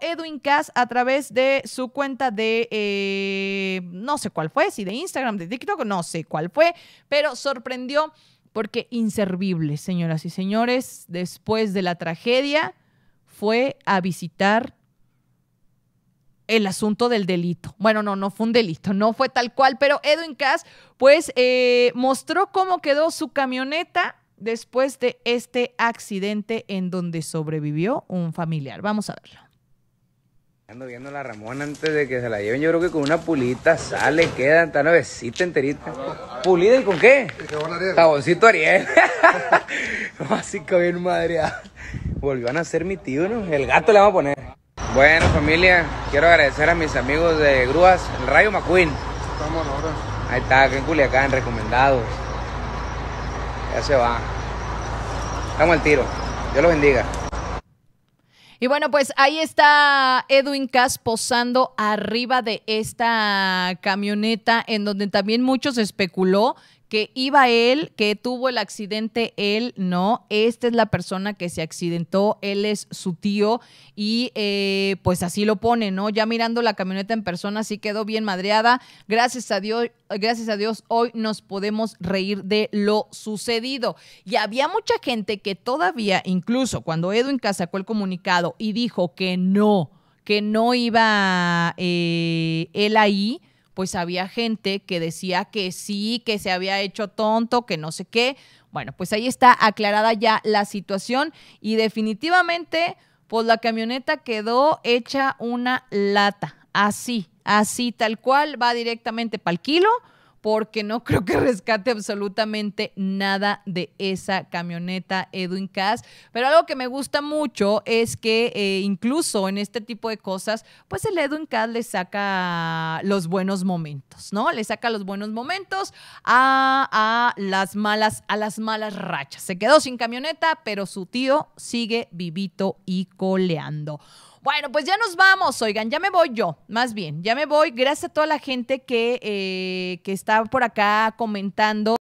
Edwin Cass a través de su cuenta de, eh, no sé cuál fue, si de Instagram, de TikTok, no sé cuál fue, pero sorprendió porque inservible, señoras y señores, después de la tragedia, fue a visitar el asunto del delito. Bueno, no, no fue un delito, no fue tal cual, pero Edwin Cass, pues, eh, mostró cómo quedó su camioneta después de este accidente en donde sobrevivió un familiar. Vamos a verlo. Ando viendo la Ramona antes de que se la lleven. Yo creo que con una pulita sale, queda, tan nuevecita enterita. ¿Pulida y con qué? Jaboncito Ariel. Así bien madre Volvió a nacer mi tío, ¿no? El gato le vamos a poner. Bueno, familia, quiero agradecer a mis amigos de Grúas, el Rayo McQueen. Estamos ahora. Ahí está, que en Culiacán, recomendados. Ya se va. Estamos al tiro. Dios los bendiga. Y bueno, pues ahí está Edwin Cass posando arriba de esta camioneta en donde también muchos especuló que iba él, que tuvo el accidente, él no. Esta es la persona que se accidentó, él es su tío y eh, pues así lo pone, ¿no? Ya mirando la camioneta en persona, sí quedó bien madreada. Gracias a Dios, gracias a Dios, hoy nos podemos reír de lo sucedido. Y había mucha gente que todavía, incluso cuando Edwin sacó el comunicado y dijo que no, que no iba eh, él ahí, pues había gente que decía que sí, que se había hecho tonto, que no sé qué. Bueno, pues ahí está aclarada ya la situación y definitivamente, pues la camioneta quedó hecha una lata, así, así tal cual, va directamente para el kilo porque no creo que rescate absolutamente nada de esa camioneta Edwin Cass. Pero algo que me gusta mucho es que eh, incluso en este tipo de cosas, pues el Edwin Cass le saca los buenos momentos, ¿no? Le saca los buenos momentos a, a las malas, a las malas rachas. Se quedó sin camioneta, pero su tío sigue vivito y coleando. Bueno, pues ya nos vamos, oigan, ya me voy yo, más bien, ya me voy. Gracias a toda la gente que, eh, que está por acá comentando.